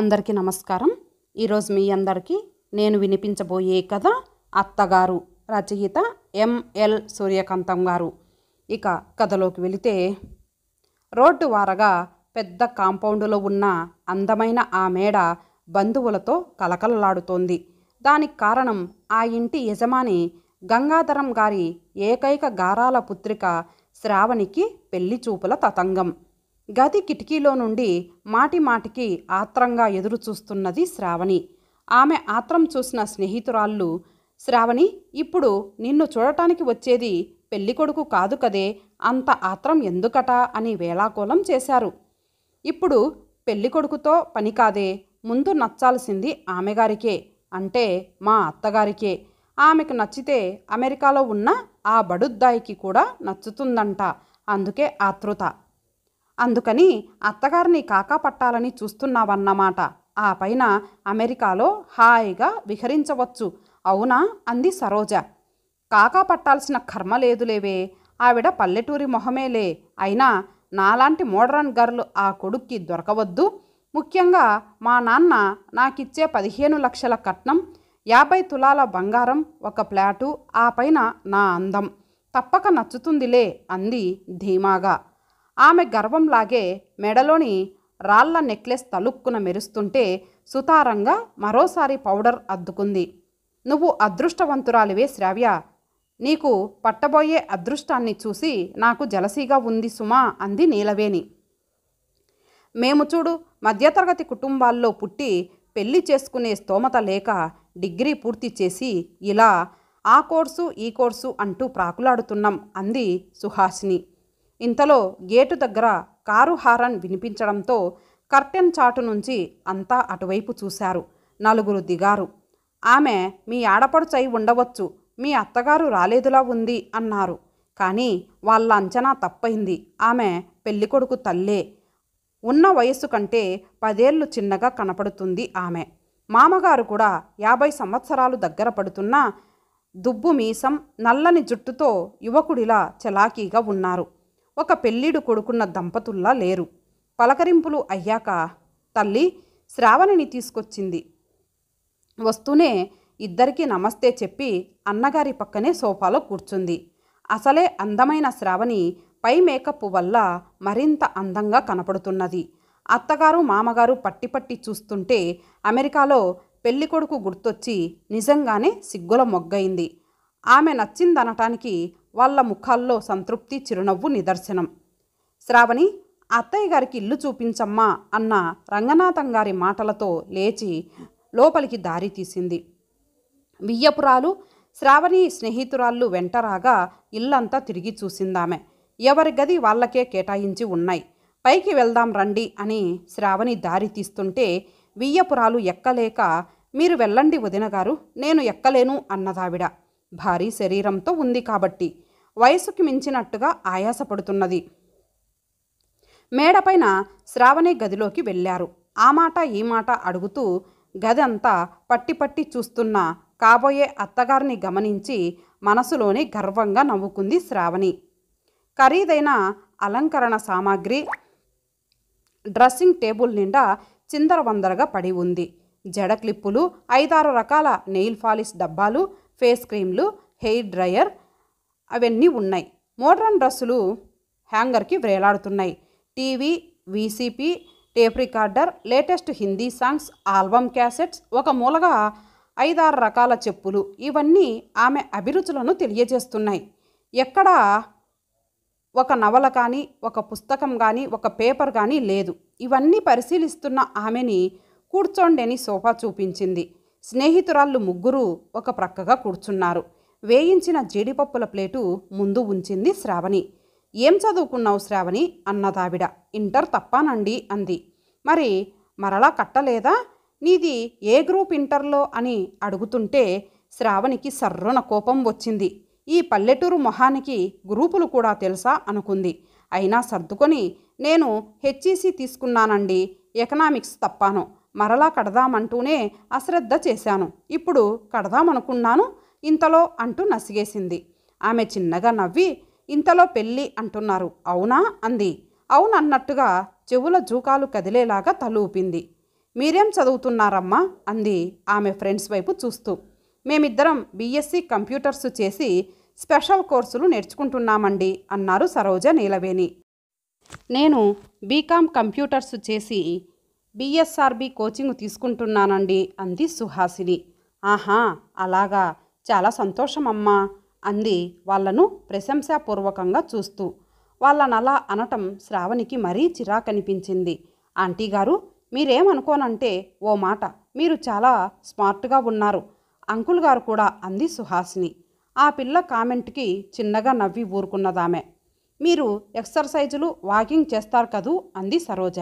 అందరికీ నమస్కారం ఈరోజు మీ అందరికీ నేను వినిపించబోయే కథ అత్తగారు రచయిత ఎంఎల్ సూర్యకాంతం గారు ఇక కథలోకి వెళితే రోడ్డు వారగా పెద్ద కాంపౌండులో ఉన్న అందమైన ఆ మేడ బంధువులతో కలకలలాడుతోంది దానికి కారణం ఆ ఇంటి యజమాని గంగాధరం గారి ఏకైక గారాల పుత్రిక శ్రావణికి పెళ్లి చూపుల తతంగం గది కిటికీలో నుండి మాటి మాటికి ఆత్రంగా ఎదురు చూస్తున్నది శ్రావణి ఆమె ఆత్రం చూసిన స్నేహితురాళ్ళు శ్రావణి ఇప్పుడు నిన్ను చూడటానికి వచ్చేది పెళ్ళికొడుకు కాదు కదే అంత ఆత్రం ఎందుకట అని వేళాకోలం చేశారు ఇప్పుడు పెళ్ళికొడుకుతో పని కాదే ముందు నచ్చాల్సింది ఆమెగారికే అంటే మా అత్తగారికే ఆమెకు నచ్చితే అమెరికాలో ఉన్న ఆ బడుద్దాయికి కూడా నచ్చుతుందంట అందుకే ఆతృత అందుకని అత్తగారిని కాకా పట్టాలని చూస్తున్నావన్నమాట ఆ పైన అమెరికాలో హాయిగా విహరించవచ్చు అవునా అంది సరోజ కాకా పట్టాల్సిన కర్మ లేదులేవే ఆవిడ పల్లెటూరి మొహమేలే అయినా నాలాంటి మోడరన్ గర్ల్ ఆ కొడుక్కి దొరకవద్దు ముఖ్యంగా మా నాన్న నాకిచ్చే పదిహేను లక్షల కట్నం యాభై తులాల బంగారం ఒక ప్లాటు ఆ పైన నా అందం తప్పక నచ్చుతుందిలే అంది ధీమాగా ఆమె గర్వంలాగే మెడలోని రాళ్ల నెక్లెస్ తలుక్కున మెరుస్తుంటే సుతారంగా మరోసారి పౌడర్ అద్దుకుంది నువ్వు అదృష్టవంతురాలివే శ్రావ్య నీకు పట్టబోయే అదృష్టాన్ని చూసి నాకు జలసీగా ఉంది సుమా అంది నీలవేణి మేము చూడు మధ్యతరగతి కుటుంబాల్లో పుట్టి పెళ్లి చేసుకునే స్తోమత లేక డిగ్రీ పూర్తి చేసి ఇలా ఆ కోర్సు ఈ కోర్సు అంటూ ప్రాకులాడుతున్నాం అంది సుహాసిని ఇంతలో గేటు దగ్గర కారు హారన్ వినిపించడంతో కర్టెన్ చాటు నుంచి అంతా అటువైపు చూశారు నలుగురు దిగారు ఆమె మీ ఆడపడుచై ఉండవచ్చు మీ అత్తగారు రాలేదులా ఉంది అన్నారు కానీ వాళ్ళ అంచనా తప్పైంది ఆమె పెళ్ళికొడుకు తల్లే ఉన్న వయస్సు కంటే పదేళ్లు చిన్నగా కనపడుతుంది ఆమె మామగారు కూడా యాభై సంవత్సరాలు దగ్గర పడుతున్న దుబ్బు మీసం నల్లని జుట్టుతో యువకుడిలా చలాకీగా ఉన్నారు ఒక పెళ్ళిడు కొడుకున్న దంపతుల్లా లేరు పలకరింపులు అయ్యాక తల్లి శ్రావణిని తీసుకొచ్చింది వస్తూనే ఇద్దరికీ నమస్తే చెప్పి అన్నగారి పక్కనే సోఫాలో కూర్చుంది అసలే అందమైన శ్రావణి పై మేకప్ వల్ల మరింత అందంగా కనపడుతున్నది అత్తగారు మామగారు పట్టి పట్టి చూస్తుంటే అమెరికాలో పెళ్ళికొడుకు గుర్తొచ్చి నిజంగానే సిగ్గుల మొగ్గైంది ఆమె నచ్చిందనటానికి వాళ్ళ ముఖాల్లో సంతృప్తి చిరునవ్వు నిదర్శనం శ్రావణి అత్తయ్య గారికి ఇల్లు చూపించమ్మా అన్న రంగనాథం గారి మాటలతో లేచి లోపలికి దారి తీసింది బియ్యపురాలు శ్రావణి స్నేహితురాళ్ళు వెంటరాగా ఇల్లంతా తిరిగి చూసిందామె ఎవరి గది వాళ్ళకే కేటాయించి ఉన్నాయి పైకి వెళ్దాం రండి అని శ్రావణి దారి తీస్తుంటే వియ్యపురాలు ఎక్కలేక మీరు వెళ్ళండి వదినగారు నేను ఎక్కలేను అన్నదావిడ భారీ శరీరంతో ఉంది కాబట్టి వయసుకి మించినట్టుగా ఆయాసపడుతున్నది మేడపైన శ్రావణి గదిలోకి వెళ్ళారు ఆ మాట ఈ మాట అడుగుతూ గదంతా పట్టి పట్టి చూస్తున్న కాబోయే అత్తగారిని గమనించి మనసులోని గర్వంగా నవ్వుకుంది శ్రావణి ఖరీదైన అలంకరణ సామాగ్రి డ్రెస్సింగ్ టేబుల్ నిండా చిందరవందరగా పడి ఉంది జడ క్లిప్పులు ఐదారు రకాల నెయిల్ పాలిష్ డబ్బాలు ఫేస్ క్రీమ్లు హెయిర్ డ్రయర్ అవన్నీ ఉన్నాయి మోడ్రన్ డ్రెస్సులు హ్యాంగర్కి వేలాడుతున్నాయి TV VCP tape recorder latest Hindi songs album cassettes ఒక మూలగా ఐదారు రకాల చెప్పులు ఇవన్నీ ఆమె అభిరుచులను తెలియజేస్తున్నాయి ఎక్కడ ఒక నవల కానీ ఒక పుస్తకం కానీ ఒక పేపర్ కానీ లేదు ఇవన్నీ పరిశీలిస్తున్న ఆమెని కూర్చోండని సోఫా చూపించింది స్నేహితురాళ్ళు ముగ్గురు ఒక ప్రక్కగా కూర్చున్నారు వేయించిన జీడిపప్పుల ప్లేటు ముందు ఉంచింది శ్రావణి ఏం చదువుకున్నావు శ్రావణి అన్నదావిడ ఇంటర్ తప్పానండి అంది మరి మరలా కట్టలేదా నీది ఏ గ్రూప్ ఇంటర్లో అని అడుగుతుంటే శ్రావణికి సర్రున కోపం వచ్చింది ఈ పల్లెటూరు మొహానికి గ్రూపులు కూడా తెలుసా అనుకుంది అయినా సర్దుకొని నేను హెచ్ఈసి తీసుకున్నానండి ఎకనామిక్స్ తప్పాను మరలా కడదామంటూనే అశ్రద్ధ చేశాను ఇప్పుడు కడదామనుకున్నాను ఇంతలో అంటూ నసిగేసింది ఆమె చిన్నగా నవ్వి ఇంతలో పెళ్ళి అంటున్నారు అవునా అంది అవునన్నట్టుగా చెవుల జూకాలు కదిలేలాగా తలూపింది మీరేం చదువుతున్నారమ్మా అంది ఆమె ఫ్రెండ్స్ వైపు చూస్తూ మేమిద్దరం బీఎస్సీ కంప్యూటర్స్ చేసి స్పెషల్ కోర్సులు నేర్చుకుంటున్నామండి అన్నారు సరోజ నీలవేణి నేను బీకామ్ కంప్యూటర్స్ చేసి బీఎస్ఆర్బి కోచింగ్ తీసుకుంటున్నానండి అంది సుహాసిని ఆహా అలాగా చాలా సంతోషమమ్మా అంది వాళ్లను ప్రశంసాపూర్వకంగా చూస్తూ వాళ్ళనలా అనటం శ్రావణికి మరీ చిరాకనిపించింది ఆంటీ గారు మీరేమనుకోనంటే ఓ మాట మీరు చాలా స్మార్ట్గా ఉన్నారు అంకుల్ గారు కూడా అంది సుహాసిని ఆ పిల్ల కామెంట్కి చిన్నగా నవ్వి ఊరుకున్నదామె మీరు ఎక్సర్సైజులు వాకింగ్ చేస్తారు కదూ అంది సరోజ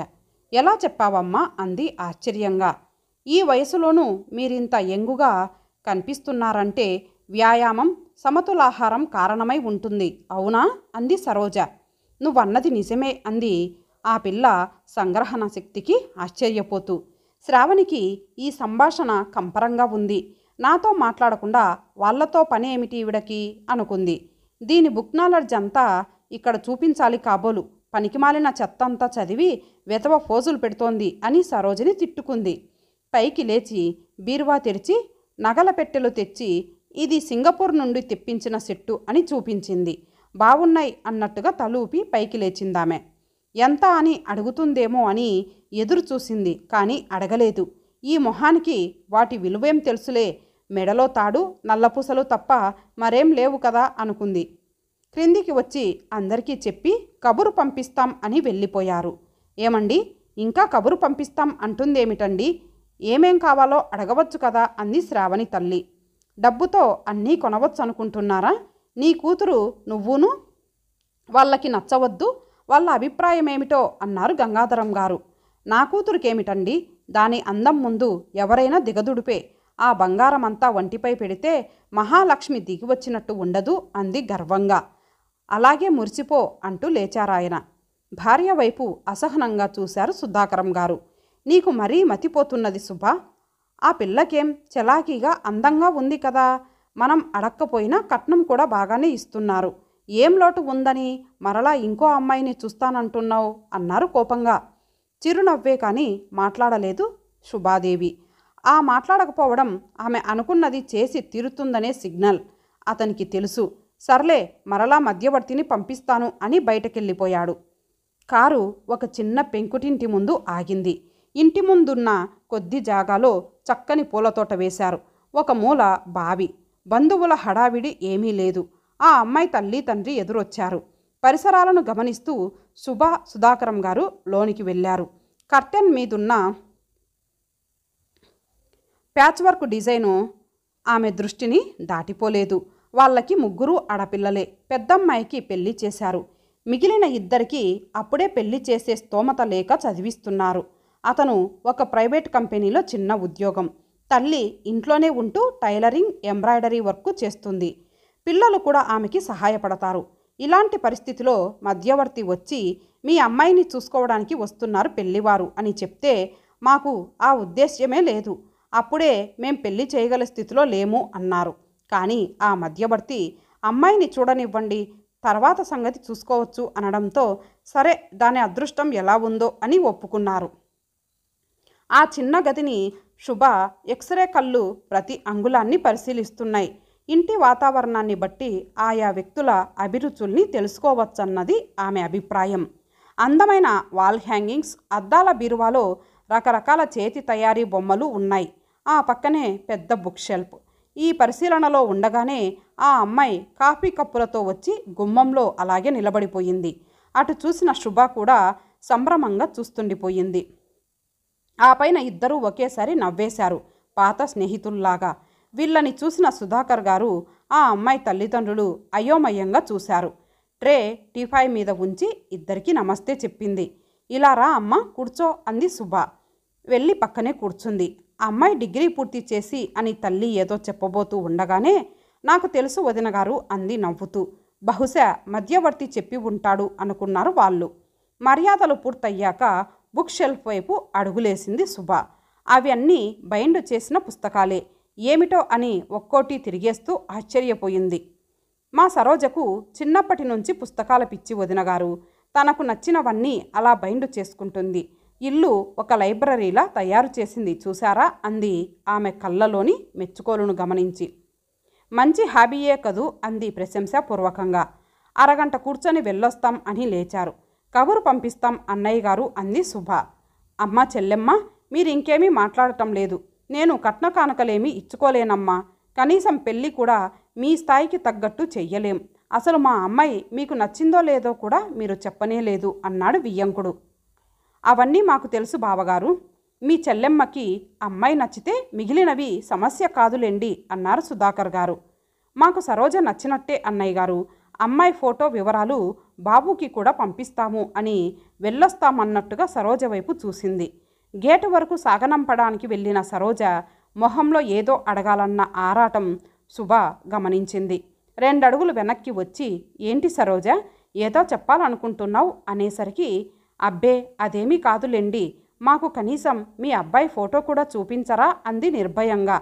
ఎలా చెప్పావమ్మా అంది ఆశ్చర్యంగా ఈ వయసులోనూ మీరింత ఎంగుగా కనిపిస్తున్నారంటే వ్యాయామం సమతులాహారం కారణమై ఉంటుంది అవునా అంది సరోజ నువ్వన్నది నిజమే అంది ఆ పిల్ల సంగ్రహణ శక్తికి ఆశ్చర్యపోతూ శ్రావణికి ఈ సంభాషణ కంపరంగా ఉంది నాతో మాట్లాడకుండా వాళ్లతో పని ఏమిటి ఈవిడకి అనుకుంది దీని బుక్ నాలెడ్జ్ అంతా ఇక్కడ చూపించాలి కాబోలు పనికిమాలిన చెత్త అంతా చదివి వెతవ ఫోజులు పెడుతోంది అని సరోజని తిట్టుకుంది పైకి లేచి బీరువా తెరిచి నగల పెట్టెలు తెచ్చి ఇది సింగపూర్ నుండి తెప్పించిన సెట్టు అని చూపించింది బాగున్నాయి అన్నట్టుగా తలూపి పైకి లేచిందామె ఎంత అని అడుగుతుందేమో అని ఎదురు చూసింది కానీ అడగలేదు ఈ మొహానికి వాటి విలువేం తెలుసులే మెడలో తాడు నల్లపూసలు తప్ప మరేం లేవు కదా అనుకుంది క్రిందికి వచ్చి అందరికీ చెప్పి కబురు పంపిస్తాం అని వెళ్ళిపోయారు ఏమండి ఇంకా కబురు పంపిస్తాం అంటుందేమిటండి ఏమేం కావాలో అడగవచ్చు కదా అంది శ్రావణి తల్లి డబ్బుతో అన్నీ కొనవచ్చు అనుకుంటున్నారా నీ కూతురు నువ్వును వాళ్ళకి నచ్చవద్దు వాళ్ళ అభిప్రాయం ఏమిటో అన్నారు గంగాధరం గారు నా కూతురికేమిటండి దాని అందం ముందు ఎవరైనా దిగదుడిపే ఆ బంగారమంతా వంటిపై పెడితే మహాలక్ష్మి దిగివచ్చినట్టు ఉండదు అంది గర్వంగా అలాగే మురిసిపో అంటూ లేచారాయన భార్య వైపు అసహనంగా చూశారు సుధాకరం గారు నీకు మరీ మతిపోతున్నది సుబ్బా ఆ పిల్లకేం చలాకీగా అందంగా ఉంది కదా మనం అడక్కపోయినా కట్నం కూడా బాగానే ఇస్తున్నారు ఏం లోటు ఉందని మరలా ఇంకో అమ్మాయిని చూస్తానంటున్నావు అన్నారు కోపంగా చిరునవ్వే కానీ మాట్లాడలేదు శుభాదేవి ఆ మాట్లాడకపోవడం ఆమె అనుకున్నది చేసి తీరుతుందనే సిగ్నల్ అతనికి తెలుసు సర్లే మరలా మధ్యవర్తిని పంపిస్తాను అని బయటకెళ్ళిపోయాడు కారు ఒక చిన్న పెంకుటింటి ముందు ఆగింది ఇంటి ముందున్న కొద్ది జాగాలో చక్కని పూలతోట వేశారు ఒక మూల బావి బంధువుల హడావిడి ఏమీ లేదు ఆ అమ్మాయి తల్లి తండ్రి ఎదురొచ్చారు పరిసరాలను గమనిస్తూ సుభా సుధాకరం గారు లోనికి వెళ్ళారు కర్టెన్ మీదున్న ప్యాచ్ వర్క్ డిజైను ఆమె దృష్టిని దాటిపోలేదు వాళ్ళకి ముగ్గురు ఆడపిల్లలే పెద్దమ్మాయికి పెళ్లి చేశారు మిగిలిన ఇద్దరికి అప్పుడే పెళ్లి చేసే స్తోమత లేక చదివిస్తున్నారు అతను ఒక ప్రైవేట్ కంపెనీలో చిన్న ఉద్యోగం తల్లి ఇంట్లోనే ఉంటూ టైలరింగ్ ఎంబ్రాయిడరీ వర్క్ చేస్తుంది పిల్లలు కూడా ఆమెకి సహాయపడతారు ఇలాంటి పరిస్థితిలో మధ్యవర్తి వచ్చి మీ అమ్మాయిని చూసుకోవడానికి వస్తున్నారు పెళ్లివారు అని చెప్తే మాకు ఆ ఉద్దేశ్యమే లేదు అప్పుడే మేం పెళ్లి చేయగల స్థితిలో లేము అన్నారు కానీ ఆ మధ్యవర్తి అమ్మాయిని చూడనివ్వండి తర్వాత సంగతి చూసుకోవచ్చు అనడంతో సరే దాని అదృష్టం ఎలా ఉందో అని ఒప్పుకున్నారు ఆ చిన్న గదిని శుభ ఎక్స్రే కళ్ళు ప్రతి అంగుళాన్ని పరిశీలిస్తున్నాయి ఇంటి వాతావరణాన్ని బట్టి ఆయా వ్యక్తుల అభిరుచుల్ని తెలుసుకోవచ్చన్నది ఆమె అభిప్రాయం అందమైన వాల్ హ్యాంగింగ్స్ అద్దాల బీరువాలో రకరకాల చేతి తయారీ బొమ్మలు ఉన్నాయి ఆ పక్కనే పెద్ద బుక్ షెల్ఫ్ ఈ పరిశీలనలో ఉండగానే ఆ అమ్మాయి కాఫీ కప్పులతో వచ్చి గుమ్మంలో అలాగే నిలబడిపోయింది అటు చూసిన శుభ కూడా సంభ్రమంగా చూస్తుండిపోయింది ఆ పైన ఇద్దరూ ఒకేసారి నవ్వేశారు పాత స్నేహితుల్లాగా వీళ్ళని చూసిన సుధాకర్ గారు ఆ అమ్మాయి తల్లిదండ్రులు అయోమయంగా చూశారు ట్రే టిఫాయ్ మీద ఉంచి ఇద్దరికీ నమస్తే చెప్పింది ఇలా రా అమ్మ కూర్చో అంది సుభ వెళ్ళి పక్కనే కూర్చుంది ఆ అమ్మాయి డిగ్రీ పూర్తి చేసి అని తల్లి ఏదో చెప్పబోతూ ఉండగానే నాకు తెలుసు వదిన గారు అంది నవ్వుతూ బహుశా మధ్యవర్తి చెప్పి ఉంటాడు అనుకున్నారు వాళ్ళు మర్యాదలు పూర్తయ్యాక బుక్ షెల్ఫ్ వైపు అడుగులేసింది శుభ అవి అన్నీ బైండ్ చేసిన పుస్తకాలే ఏమిటో అని ఒక్కోటి తిరిగేస్తూ ఆశ్చర్యపోయింది మా సరోజకు చిన్నప్పటి నుంచి పుస్తకాల పిచ్చి వదినగారు తనకు నచ్చినవన్నీ అలా బైండ్ చేసుకుంటుంది ఇల్లు ఒక లైబ్రరీలా తయారు చేసింది చూశారా అంది ఆమె కళ్ళలోని మెచ్చుకోలును గమనించి మంచి హాబీయే కదూ అంది ప్రశంసాపూర్వకంగా అరగంట కూర్చొని వెళ్ళొస్తాం అని లేచారు కబురు పంపిస్తాం అన్నయ్య గారు అంది శుభ అమ్మ చెల్లెమ్మ మీరు ఇంకేమీ మాట్లాడటం లేదు నేను కట్న కానుకలేమీ ఇచ్చుకోలేనమ్మా కనీసం పెళ్ళి కూడా మీ స్థాయికి తగ్గట్టు చెయ్యలేం అసలు మా అమ్మాయి మీకు నచ్చిందో లేదో కూడా మీరు చెప్పనే లేదు అన్నాడు వియ్యంకుడు అవన్నీ మాకు తెలుసు బావగారు మీ చెల్లెమ్మకి అమ్మాయి నచ్చితే మిగిలినవి సమస్య కాదులేండి అన్నారు సుధాకర్ గారు మాకు సరోజ నచ్చినట్టే అన్నయ్య గారు అమ్మాయి ఫోటో వివరాలు బాబుకి కూడా పంపిస్తాము అని వెళ్ళొస్తామన్నట్టుగా సరోజ వైపు చూసింది గేటు వరకు సాగనంపడానికి వెళ్ళిన సరోజ మొహంలో ఏదో అడగాలన్న ఆరాటం శుభ గమనించింది రెండడుగులు వెనక్కి వచ్చి ఏంటి సరోజ ఏదో చెప్పాలనుకుంటున్నావు అనేసరికి అబ్బే అదేమీ కాదులేండి మాకు కనీసం మీ అబ్బాయి ఫోటో కూడా చూపించరా అంది నిర్భయంగా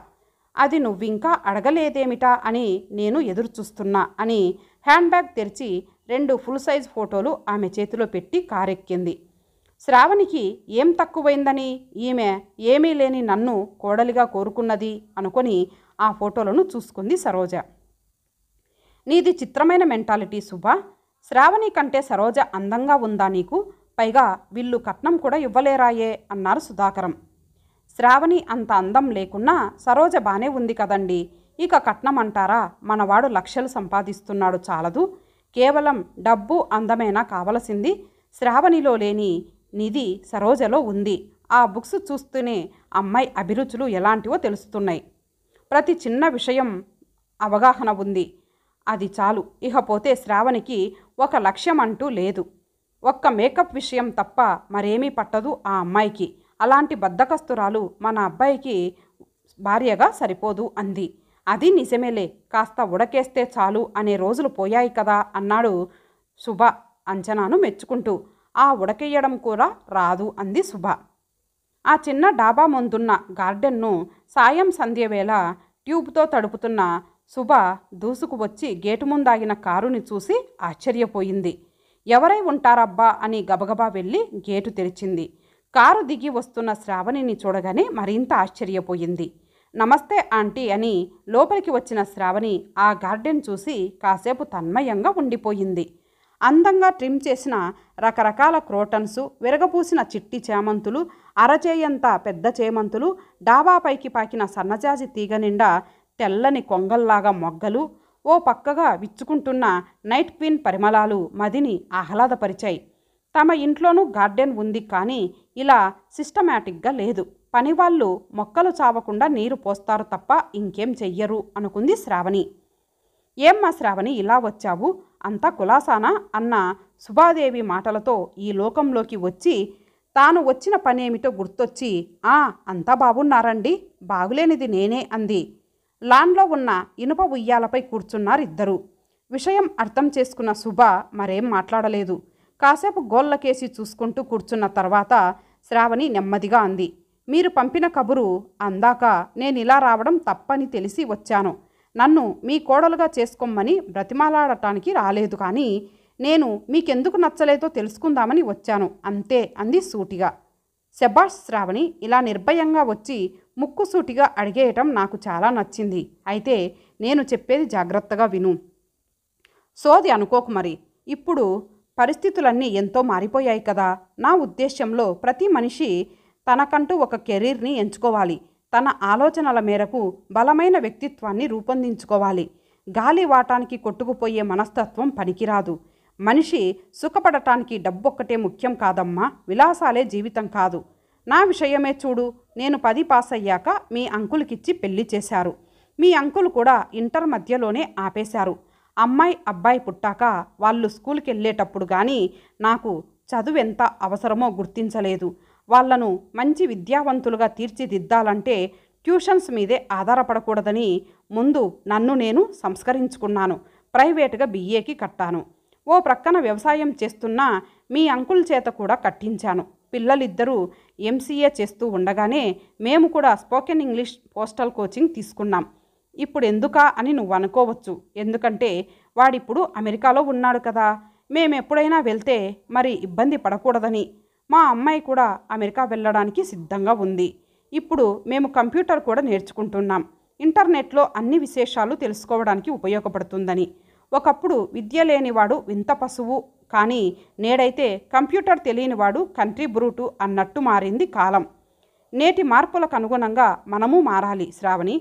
అది నువ్వింకా అడగలేదేమిటా అని నేను ఎదురుచూస్తున్నా అని హ్యాండ్ బ్యాగ్ తెరిచి రెండు ఫుల్ సైజ్ ఫోటోలు ఆమె చేతిలో పెట్టి కారెక్కింది శ్రావణికి ఏం తక్కువైందని ఈమె ఏమీ లేని నన్ను కోడలిగా కోరుకున్నది అనుకొని ఆ ఫోటోలను చూసుకుంది సరోజ నీది చిత్రమైన మెంటాలిటీ సుబ్బ శ్రావణి కంటే సరోజ అందంగా ఉందా నీకు పైగా వీళ్ళు కట్నం కూడా ఇవ్వలేరాయే అన్నారు సుధాకరం శ్రావణి అంత అందం లేకున్నా సరోజ బానే ఉంది కదండి ఇక కట్నం అంటారా మనవాడు లక్షలు సంపాదిస్తున్నాడు చాలదు కేవలం డబ్బు అందమైన కావలసింది శ్రావణిలో లేని నిధి సరోజలో ఉంది ఆ బుక్స్ చూస్తూనే అమ్మాయి అభిరుచులు ఎలాంటివో తెలుస్తున్నాయి ప్రతి చిన్న విషయం అవగాహన ఉంది అది చాలు ఇకపోతే శ్రావణికి ఒక లక్ష్యం అంటూ లేదు ఒక్క మేకప్ విషయం తప్ప మరేమీ పట్టదు ఆ అమ్మాయికి అలాంటి బద్ధకస్తురాలు మన అబ్బాయికి భార్యగా సరిపోదు అంది అది నిజమేలే కాస్త ఉడకేస్తే చాలు అనే రోజులు పోయాయి కదా అన్నాడు శుభ అంచనాను మెచ్చుకుంటూ ఆ ఉడకేయడం కూడా రాదు అంది శుభ ఆ చిన్న డాబా ముందున్న గార్డెన్ను సాయం సంధ్య వేళ ట్యూబ్తో తడుపుతున్న శుభ దూసుకు వచ్చి గేటు ముందాగిన కారుని చూసి ఆశ్చర్యపోయింది ఎవరై ఉంటారబ్బా అని గబగబా వెళ్ళి గేటు తెరిచింది కారు దిగి వస్తున్న శ్రావణిని చూడగానే మరింత ఆశ్చర్యపోయింది నమస్తే ఆంటీ అని లోపలికి వచ్చిన శ్రావణి ఆ గార్డెన్ చూసి కాసేపు తన్మయంగా ఉండిపోయింది అందంగా ట్రిమ్ చేసిన రకరకాల క్రోటన్సు విరగపూసిన చిట్టి చేమంతులు అరచేయంత పెద్ద చేమంతులు డాబాపైకి పాకిన సన్నజాజి తీగ నిండా తెల్లని కొంగల్లాగా మొగ్గలు ఓ పక్కగా విచ్చుకుంటున్న నైట్ క్వీన్ పరిమళాలు మదిని ఆహ్లాదపరిచాయి తమ ఇంట్లోనూ గార్డెన్ ఉంది కానీ ఇలా సిస్టమాటిక్గా లేదు పనివాళ్ళు మొక్కలు చావకుండా నీరు పోస్తారు తప్ప ఇంకేం చెయ్యరు అనుకుంది శ్రావణి ఏమ్మా శ్రావణి ఇలా వచ్చావు అంతా కులాసానా అన్న సుభాదేవి మాటలతో ఈ లోకంలోకి వచ్చి తాను వచ్చిన పనేమిటో గుర్తొచ్చి ఆ అంతా బాగున్నారండి బాగులేనిది నేనే అంది లాన్లో ఉన్న ఇనుప ఉయ్యాలపై ఇద్దరు విషయం అర్థం చేసుకున్న సుభ మరేం మాట్లాడలేదు కాసేపు గోళ్ళకేసి చూసుకుంటూ కూర్చున్న తర్వాత శ్రావణి నెమ్మదిగా అంది మీరు పంపిన కబురు అందాక నేను ఇలా రావడం తప్పని తెలిసి వచ్చాను నన్ను మీ కోడలుగా చేసుకోమని బ్రతిమాలాడటానికి రాలేదు కానీ నేను మీకెందుకు నచ్చలేదో తెలుసుకుందామని వచ్చాను అంతే అంది సూటిగా శబాష్ శ్రావణి ఇలా నిర్భయంగా వచ్చి ముక్కుసూటిగా అడిగేయటం నాకు చాలా నచ్చింది అయితే నేను చెప్పేది జాగ్రత్తగా విను సోది అనుకోకు మరి ఇప్పుడు పరిస్థితులన్నీ ఎంతో మారిపోయాయి కదా నా ఉద్దేశంలో ప్రతి మనిషి తనకంటూ ఒక కెరీర్ని ఎంచుకోవాలి తన ఆలోచనల మేరకు బలమైన వ్యక్తిత్వాన్ని రూపొందించుకోవాలి గాలి వాటానికి కొట్టుకుపోయే మనస్తత్వం పనికిరాదు మనిషి సుఖపడటానికి డబ్బొక్కటే ముఖ్యం కాదమ్మా విలాసాలే జీవితం కాదు నా విషయమే చూడు నేను పది పాస్ అయ్యాక మీ అంకులకిచ్చి పెళ్లి చేశారు మీ అంకుల్ కూడా ఇంటర్ మధ్యలోనే ఆపేశారు అమ్మాయి అబ్బాయి పుట్టాక వాళ్ళు స్కూల్కి వెళ్ళేటప్పుడు కానీ నాకు చదువు ఎంత అవసరమో గుర్తించలేదు వాళ్లను మంచి విద్యావంతులుగా తీర్చిదిద్దాలంటే ట్యూషన్స్ మీదే ఆధారపడకూడదని ముందు నన్ను నేను సంస్కరించుకున్నాను ప్రైవేటుగా బిఏకి కట్టాను ఓ ప్రక్కన వ్యవసాయం చేస్తున్న మీ అంకుల్ చేత కూడా కట్టించాను పిల్లలిద్దరూ ఎంసీఏ చేస్తూ ఉండగానే మేము కూడా స్పోకెన్ ఇంగ్లీష్ పోస్టల్ కోచింగ్ తీసుకున్నాం ఇప్పుడు ఎందుకా అని నువ్వు అనుకోవచ్చు ఎందుకంటే వాడిప్పుడు అమెరికాలో ఉన్నాడు కదా మేమెప్పుడైనా వెళ్తే మరి ఇబ్బంది పడకూడదని మా అమ్మాయి కూడా అమెరికా వెళ్ళడానికి సిద్ధంగా ఉంది ఇప్పుడు మేము కంప్యూటర్ కూడా నేర్చుకుంటున్నాం ఇంటర్నెట్లో అన్ని విశేషాలు తెలుసుకోవడానికి ఉపయోగపడుతుందని ఒకప్పుడు విద్య లేనివాడు వింత పశువు కానీ నేడైతే కంప్యూటర్ తెలియనివాడు కంట్రీ బ్రూటు అన్నట్టు మారింది కాలం నేటి మార్పులకు అనుగుణంగా మనము మారాలి శ్రావణి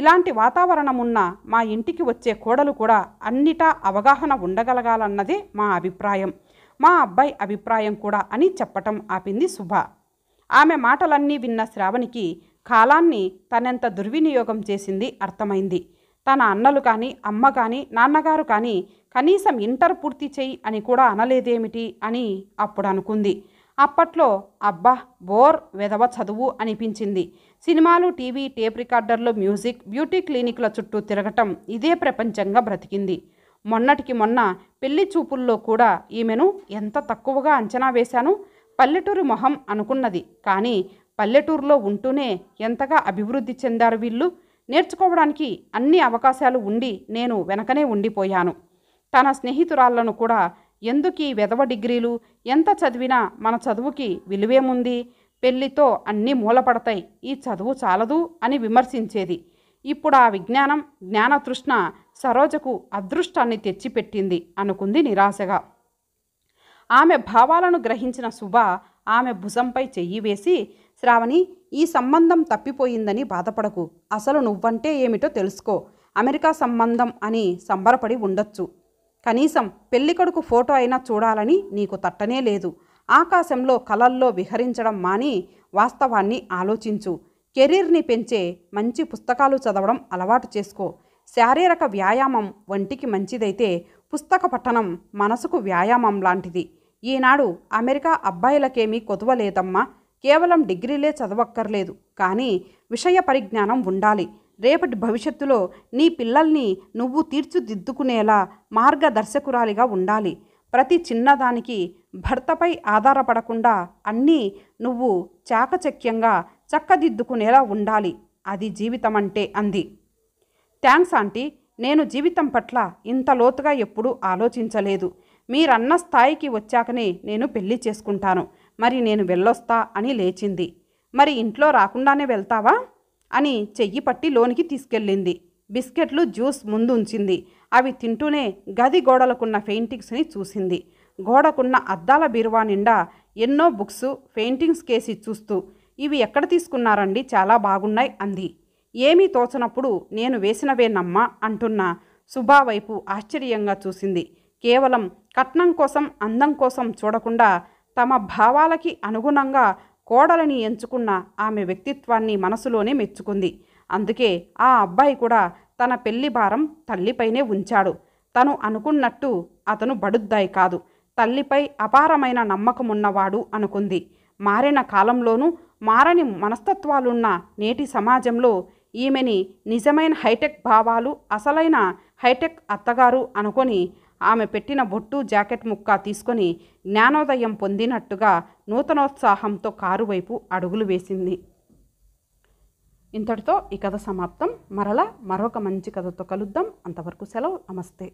ఇలాంటి వాతావరణం ఉన్న మా ఇంటికి వచ్చే కోడలు కూడా అన్నిటా అవగాహన ఉండగలగాలన్నదే మా అభిప్రాయం మా అబ్బాయి అభిప్రాయం కూడా అని చెప్పటం ఆపింది శుభ ఆమె మాటలన్నీ విన్న శ్రావణికి కాలాన్ని తనెంత దుర్వినియోగం చేసింది అర్థమైంది తన అన్నలు కానీ అమ్మ కానీ నాన్నగారు కానీ కనీసం ఇంటర్ పూర్తి చేయి అని కూడా అనలేదేమిటి అని అప్పుడు అనుకుంది అప్పట్లో అబ్బా బోర్ వెదవ చదువు అనిపించింది సినిమాలు టీవీ టేప్ రికార్డర్లు మ్యూజిక్ బ్యూటీ క్లినిక్ల చుట్టూ తిరగటం ఇదే ప్రపంచంగా బ్రతికింది మొన్నటికి మొన్న పెళ్లి చూపుల్లో కూడా ఈమెను ఎంత తక్కువగా అంచనా వేశాను పల్లెటూరు మొహం అనుకున్నది కానీ పల్లెటూరులో ఉంటూనే ఎంతగా అభివృద్ధి చెందారు వీళ్ళు నేర్చుకోవడానికి అన్ని అవకాశాలు ఉండి నేను వెనకనే ఉండిపోయాను తన స్నేహితురాళ్లను కూడా ఈ వెధవ డిగ్రీలు ఎంత చదివినా మన చదువుకి విలువేముంది పెళ్లితో అన్నీ మూలపడతాయి ఈ చదువు చాలదు అని విమర్శించేది ఇప్పుడు ఆ విజ్ఞానం జ్ఞానతృష్ణ సరోజకు అదృష్టాన్ని తెచ్చిపెట్టింది అనుకుంది నిరాశగా ఆమె భావాలను గ్రహించిన శుభ ఆమె భుజంపై చెయ్యి వేసి శ్రావణి ఈ సంబంధం తప్పిపోయిందని బాధపడకు అసలు నువ్వంటే ఏమిటో తెలుసుకో అమెరికా సంబంధం అని సంబరపడి ఉండొచ్చు కనీసం పెళ్ళికొడుకు ఫోటో అయినా చూడాలని నీకు తట్టనే లేదు ఆకాశంలో కలల్లో విహరించడం మాని వాస్తవాన్ని ఆలోచించు కెరీర్ని పెంచే మంచి పుస్తకాలు చదవడం అలవాటు చేసుకో శారీరక వ్యాయామం వంటికి మంచిదైతే పుస్తక పఠనం మనసుకు వ్యాయామం లాంటిది ఈనాడు అమెరికా అబ్బాయిలకేమీ కొదవలేదమ్మా కేవలం డిగ్రీలే చదవక్కర్లేదు కానీ విషయ పరిజ్ఞానం ఉండాలి రేపటి భవిష్యత్తులో నీ పిల్లల్ని నువ్వు తీర్చిదిద్దుకునేలా మార్గదర్శకురాలిగా ఉండాలి ప్రతి చిన్నదానికి భర్తపై ఆధారపడకుండా అన్నీ నువ్వు చాకచక్యంగా చక్కదిద్దుకునేలా ఉండాలి అది జీవితమంటే అంది థ్యాంక్స్ ఆంటీ నేను జీవితం పట్ల ఇంత లోతుగా ఎప్పుడూ ఆలోచించలేదు మీరన్న స్థాయికి వచ్చాకనే నేను పెళ్లి చేసుకుంటాను మరి నేను వెళ్ళొస్తా అని లేచింది మరి ఇంట్లో రాకుండానే వెళ్తావా అని చెయ్యి పట్టి లోనికి తీసుకెళ్ళింది బిస్కెట్లు జ్యూస్ ముందు ఉంచింది అవి తింటూనే గది గోడలకున్న పెయింటింగ్స్ని చూసింది గోడకున్న అద్దాల బీరువా నిండా ఎన్నో బుక్స్ పెయింటింగ్స్ కేసి చూస్తూ ఇవి ఎక్కడ తీసుకున్నారండి చాలా బాగున్నాయి అంది ఏమీ తోచనప్పుడు నేను వేసినవేనమ్మా అంటున్న సుబా వైపు ఆశ్చర్యంగా చూసింది కేవలం కట్నం కోసం అందం కోసం చూడకుండా తమ భావాలకి అనుగుణంగా కోడలని ఎంచుకున్న ఆమె వ్యక్తిత్వాన్ని మనసులోనే మెచ్చుకుంది అందుకే ఆ అబ్బాయి కూడా తన పెళ్లి భారం తల్లిపైనే ఉంచాడు తను అనుకున్నట్టు అతను బడుద్దాయి కాదు తల్లిపై అపారమైన నమ్మకమున్నవాడు అనుకుంది మారిన కాలంలోనూ మారని మనస్తత్వాలున్న నేటి సమాజంలో ఈమెని నిజమైన హైటెక్ భావాలు అసలైన హైటెక్ అత్తగారు అనుకొని ఆమె పెట్టిన బొట్టు జాకెట్ ముక్క తీసుకొని జ్ఞానోదయం పొందినట్టుగా నూతనోత్సాహంతో కారు వైపు అడుగులు వేసింది ఇంతటితో ఈ కథ సమాప్తం మరలా మరొక మంచి కథతో కలుద్దాం అంతవరకు సెలవు నమస్తే